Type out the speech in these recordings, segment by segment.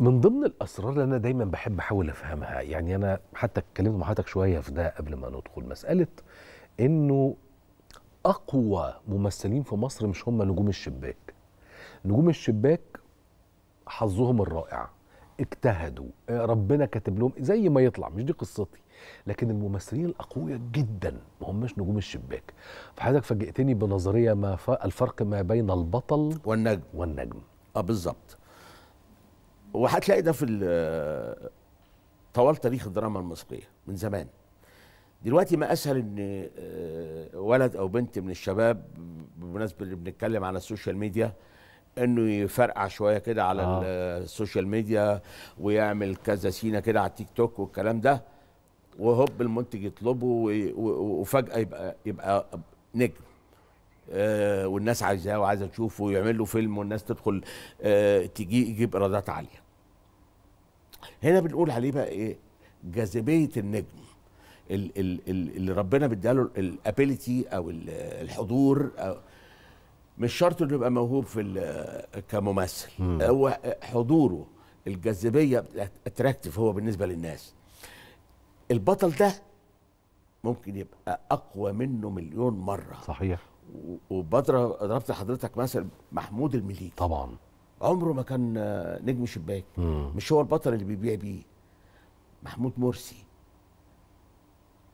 من ضمن الاسرار اللي انا دايما بحب احاول افهمها يعني انا حتى اتكلمت مع حضرتك شويه في ده قبل ما ندخل مساله انه اقوى ممثلين في مصر مش هم نجوم الشباك نجوم الشباك حظهم الرائع اجتهدوا ربنا كاتب لهم زي ما يطلع مش دي قصتي لكن الممثلين الاقوياء جدا ما هماش نجوم الشباك فحضرتك فاجئتني بنظريه ما الفرق ما بين البطل والنجم والنجم اه بالظبط وهتلاقي ده في طوال تاريخ الدراما المصريه من زمان دلوقتي ما اسهل ان آه، ولد او بنت من الشباب بالمناسبه اللي بنتكلم على السوشيال ميديا انه يفرقع شويه كده على آه. السوشيال ميديا ويعمل كذا سينا كده على التيك توك والكلام ده وهوب المنتج يطلبه وفجاه يبقى يبقى نجم آه، والناس عايزاه وعايزه تشوفه ويعمل له فيلم والناس تدخل آه، تجي يجيب ايرادات عاليه هنا بنقول عليه بقى ايه جاذبيه النجم اللي ربنا بيداله الابيليتي او الحضور أو مش شرط انه يبقى موهوب في كممثل مم. هو حضوره الجاذبيه اتراكتيف هو بالنسبه للناس البطل ده ممكن يبقى اقوى منه مليون مره صحيح وبضرب ضربت حضرتك مثل محمود المليك طبعا عمره ما كان آه، نجم شباك مش هو البطل اللي بيبيع بيه محمود مرسي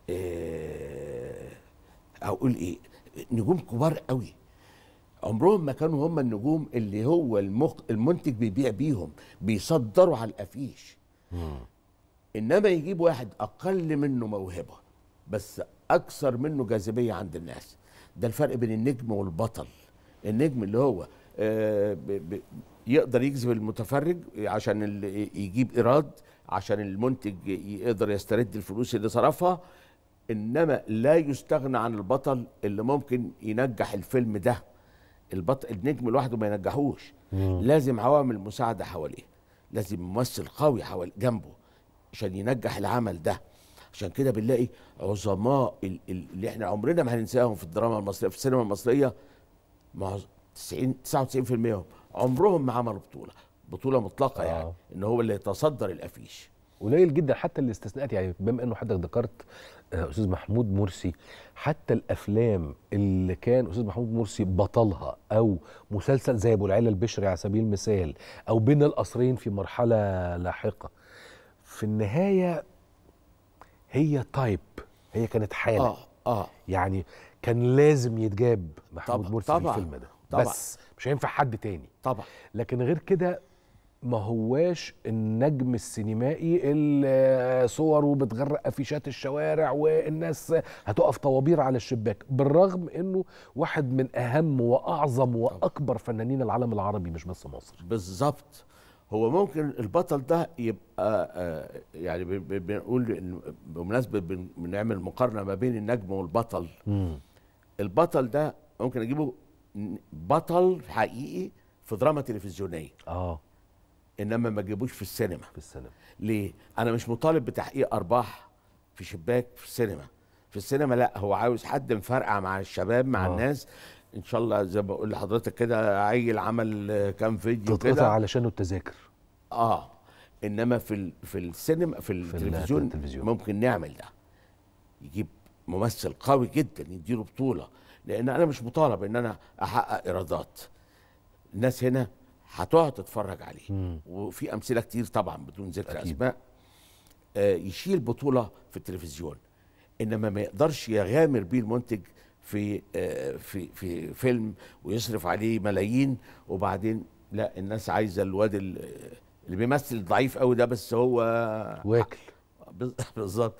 إيه اقول ايه نجوم كبار قوي عمرهم ما كانوا هم النجوم اللي هو المخ المنتج بيبيع بيهم بيصدروا على الافيش مم. انما يجيب واحد اقل منه موهبه بس اكثر منه جاذبيه عند الناس ده الفرق بين النجم والبطل النجم اللي هو آه يقدر يجذب المتفرج عشان يجيب ايراد عشان المنتج يقدر يسترد الفلوس اللي صرفها انما لا يستغنى عن البطل اللي ممكن ينجح الفيلم ده البطل النجم لوحده ما ينجحوش مم. لازم عوامل مساعده حواليه لازم ممثل قوي حوالي جنبه عشان ينجح العمل ده عشان كده بنلاقي عظماء اللي احنا عمرنا ما هننساهم في الدراما المصريه في السينما المصريه 90 99% عمرهم ما عملوا بطوله بطوله مطلقه آه. يعني ان هو اللي يتصدر الافيش قليل جدا حتى الاستثناءات يعني بما انه حضرتك ذكرت آه، استاذ محمود مرسي حتى الافلام اللي كان استاذ محمود مرسي بطلها او مسلسل زي ابو العيله البشري على سبيل المثال او بين القصرين في مرحله لاحقه في النهايه هي تايب هي كانت حاله اه اه يعني كان لازم يتجاب محمود مرسي في الفيلم ده طبعًا. بس مش هينفع حد تاني طبعا لكن غير كده ما هواش النجم السينمائي اللي صوره بتغرق افيشات الشوارع والناس هتقف طوابير على الشباك بالرغم انه واحد من اهم واعظم واكبر فنانين العالم العربي مش بس مصر بالظبط هو ممكن البطل ده يبقى آه، يعني بنقول بمناسبه بنعمل مقارنه ما بين النجم والبطل م. البطل ده ممكن اجيبه بطل حقيقي في دراما تلفزيونيه اه انما ما تجيبوش في السينما في السينما ليه انا مش مطالب بتحقيق ارباح في شباك في السينما في السينما لا هو عاوز حد مفرقع مع الشباب مع أوه. الناس ان شاء الله زي ما بقول لحضرتك كده عيل عمل كام فيديو كده تتقطع علشان التذاكر اه انما في ال... في السينما في التلفزيون, في التلفزيون ممكن نعمل ده يجيب ممثل قوي جدا يديله بطوله لان انا مش مطالب ان انا احقق ايرادات الناس هنا هتقعد تتفرج عليه مم. وفي امثله كتير طبعا بدون ذكر اسماء آه يشيل بطوله في التلفزيون انما ما يقدرش يغامر بيه المنتج في آه في في فيلم ويصرف عليه ملايين وبعدين لا الناس عايزه الواد اللي بيمثل ضعيف قوي ده بس هو واكل بالظبط